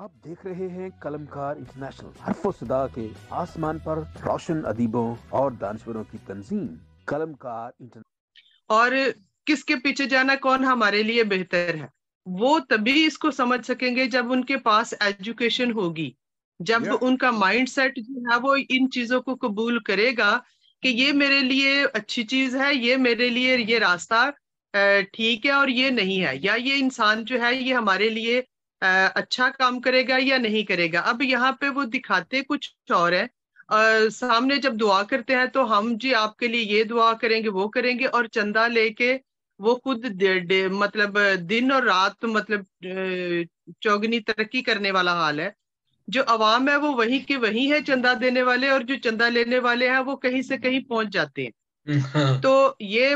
आप देख रहे हैं कलमकार इंटरनेशनल हरफो सदा के आसमान पर रोशन अदीबों और दानश्वरों की तंजीम कलमकार इंटरनेशनल और किसके पीछे जाना कौन हमारे लिए बेहतर है वो तभी इसको समझ सकेंगे जब उनके पास एजुकेशन होगी जब yeah. उनका सेट जो है वो इन चीजों को कबूल करेगा कि ये मेरे लिए अच्छी चीज है ये मेरे लिए ये रास्ता ठीक है और ये नहीं है या ये इंसान जो है ये हमारे लिए अच्छा काम करेगा या नहीं करेगा अब यहाँ पे वो दिखाते कुछ और है आ, सामने जब दुआ करते हैं तो हम जी आपके लिए ये दुआ करेंगे वो करेंगे और चंदा लेके वो खुद दे, दे, मतलब दिन और रात मतलब चौगनी तरक्की करने वाला हाल है जो अवाम है वो वही के वही है चंदा देने वाले और जो चंदा लेने वाले हैं वो कहीं से कहीं पहुंच जाते हैं हाँ। तो ये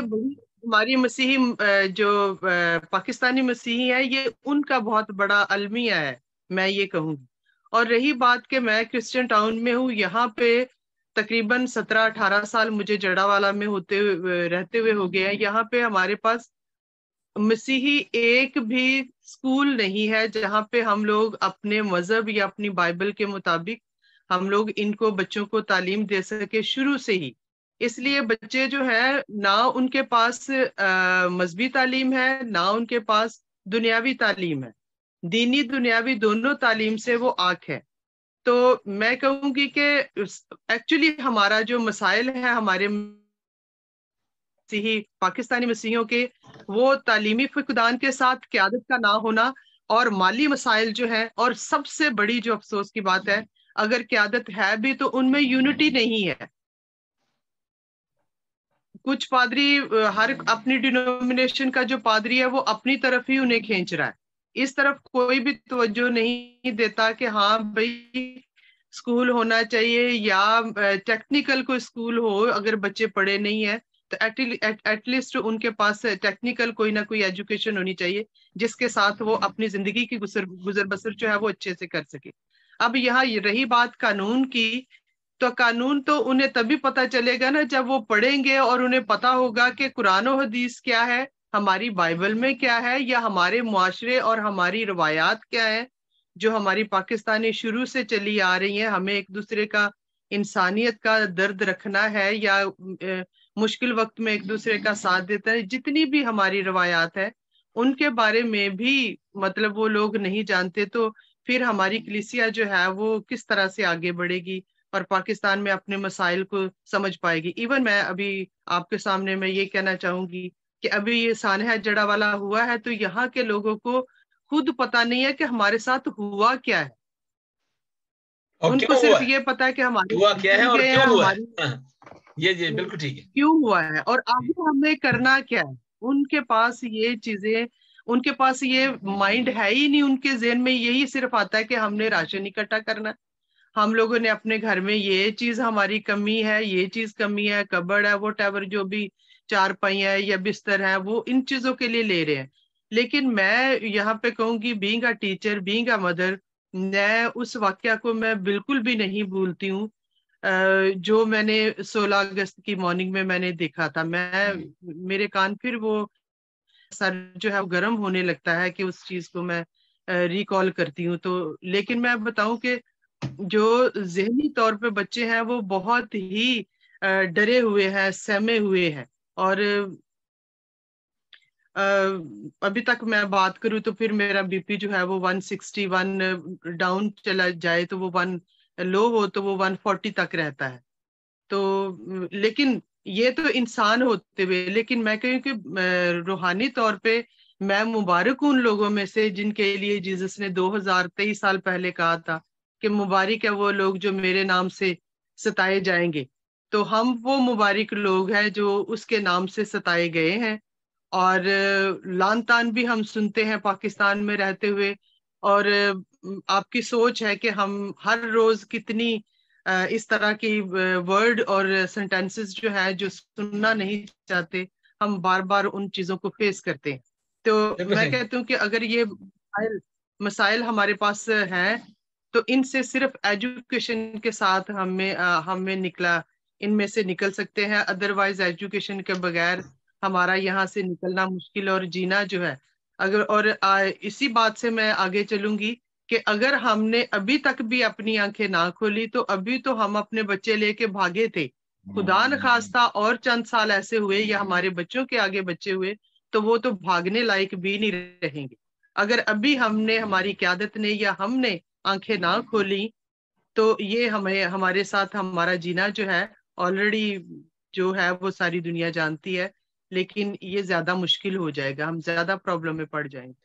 हमारी मसीही जो पाकिस्तानी मसीही है ये उनका बहुत बड़ा अलमिया है मैं ये कहूँगी और रही बात कि मैं क्रिश्चियन टाउन में हूँ यहाँ पे तकरीबन सत्रह अठारह साल मुझे जड़ावाला में होते हुए रहते हुए हो गए हैं यहाँ पे हमारे पास मसीही एक भी स्कूल नहीं है जहाँ पे हम लोग अपने मजहब या अपनी बाइबल के मुताबिक हम लोग इनको बच्चों को तालीम दे सके शुरू से ही इसलिए बच्चे जो है ना उनके पास मजहबी तालीम है ना उनके पास दुनियावी तालीम है दीनी दुनियावी दोनों तालीम से वो आँख है तो मैं कहूँगी कि एक्चुअली हमारा जो मसाइल है हमारे मसीही पाकिस्तानी मसीहों के वो तालीमी फकदान के साथ क्यादत का ना होना और माली मसाइल जो है और सबसे बड़ी जो अफसोस की बात है अगर क्यादत है भी तो उनमें यूनिटी नहीं है कुछ पादरी हर अपनी डिनोमिनेशन का जो पादरी है वो अपनी तरफ ही उन्हें खींच रहा है इस तरफ कोई भी तवज्जो नहीं देता कि हाँ भाई स्कूल होना चाहिए या टेक्निकल कोई स्कूल हो अगर बच्चे पढ़े नहीं है तो एटलीस्ट उनके पास टेक्निकल कोई ना कोई एजुकेशन होनी चाहिए जिसके साथ वो अपनी जिंदगी की गुजर गुजर बसर जो है वो अच्छे से कर सके अब यहाँ रही बात कानून की तो कानून तो उन्हें तभी पता चलेगा ना जब वो पढ़ेंगे और उन्हें पता होगा कि कुरान हदीस क्या है हमारी बाइबल में क्या है या हमारे माशरे और हमारी रवायात क्या है जो हमारी पाकिस्तानी शुरू से चली आ रही है हमें एक दूसरे का इंसानियत का दर्द रखना है या ए, मुश्किल वक्त में एक दूसरे का साथ देता है जितनी भी हमारी रवायात है उनके बारे में भी मतलब वो लोग नहीं जानते तो फिर हमारी कलिसिया जो है वो किस तरह से आगे बढ़ेगी और पाकिस्तान में अपने मसाइल को समझ पाएगी इवन मैं अभी आपके सामने मैं ये कहना चाहूंगी कि अभी ये सानह जड़ा वाला हुआ है तो यहाँ के लोगों को खुद पता नहीं है कि हमारे साथ हुआ क्या है उनको सिर्फ ये पता है कि हमारे हुआ क्या है और क्यों हुआ है हाँ, ये ये बिल्कुल ठीक है क्यों हुआ है और आगे हमें करना क्या है उनके पास ये चीजें उनके पास ये माइंड है ही नहीं उनके जेन में यही सिर्फ आता है कि हमने राशन इकट्ठा करना हम लोगों ने अपने घर में ये चीज हमारी कमी है ये चीज कमी है कबड़ है वो टेबर जो भी चार पाइया है या बिस्तर है वो इन चीजों के लिए ले रहे हैं लेकिन मैं यहाँ पे कहूँगी being a teacher being a mother मैं उस वाक्य को मैं बिल्कुल भी नहीं भूलती हूँ जो मैंने 16 अगस्त की मॉर्निंग में मैंने देखा था मैं हम्म। मेरे कान फिर वो सर जो है वो गर्म होने लगता है कि उस चीज को मैं रिकॉल करती हूँ तो लेकिन मैं बताऊं कि जो जहनी तौर पे बच्चे हैं वो बहुत ही डरे हुए हैं सहमे हुए हैं और अभी तक मैं बात करूं तो फिर मेरा बीपी जो है वो 161 डाउन चला जाए तो वो वन लो हो तो वो 140 तक रहता है तो लेकिन ये तो इंसान होते हुए लेकिन मैं कहूँ कि रूहानी तौर पे मैं मुबारक हूँ उन लोगों में से जिनके लिए जीसस ने 2023 साल पहले कहा था कि मुबारक है वो लोग जो मेरे नाम से सताए जाएंगे तो हम वो मुबारक लोग हैं जो उसके नाम से सताए गए हैं और लान तान भी हम सुनते हैं पाकिस्तान में रहते हुए और आपकी सोच है कि हम हर रोज कितनी इस तरह की वर्ड और सेंटेंसेस जो है जो सुनना नहीं चाहते हम बार बार उन चीजों को फेस करते हैं तो मैं कहती हूँ कि अगर ये मसाइल हमारे पास हैं तो इनसे सिर्फ एजुकेशन के साथ हमें हमें निकला इनमें से निकल सकते हैं अदरवाइज एजुकेशन के बगैर हमारा यहाँ से निकलना मुश्किल और जीना जो है अगर और आ, इसी बात से मैं आगे चलूंगी कि अगर हमने अभी तक भी अपनी आंखें ना खोली तो अभी तो हम अपने बच्चे लेके भागे थे खुदा हम्म। न खास्ता और चंद साल ऐसे हुए या हमारे बच्चों के आगे बच्चे हुए तो वो तो भागने लायक भी नहीं रहेंगे अगर अभी हमने हमारी क्यादत ने या हमने आंखें ना खोली तो ये हमें हमारे साथ हमारा जीना जो है ऑलरेडी जो है वो सारी दुनिया जानती है लेकिन ये ज्यादा मुश्किल हो जाएगा हम ज्यादा प्रॉब्लम में पड़ जाएंगे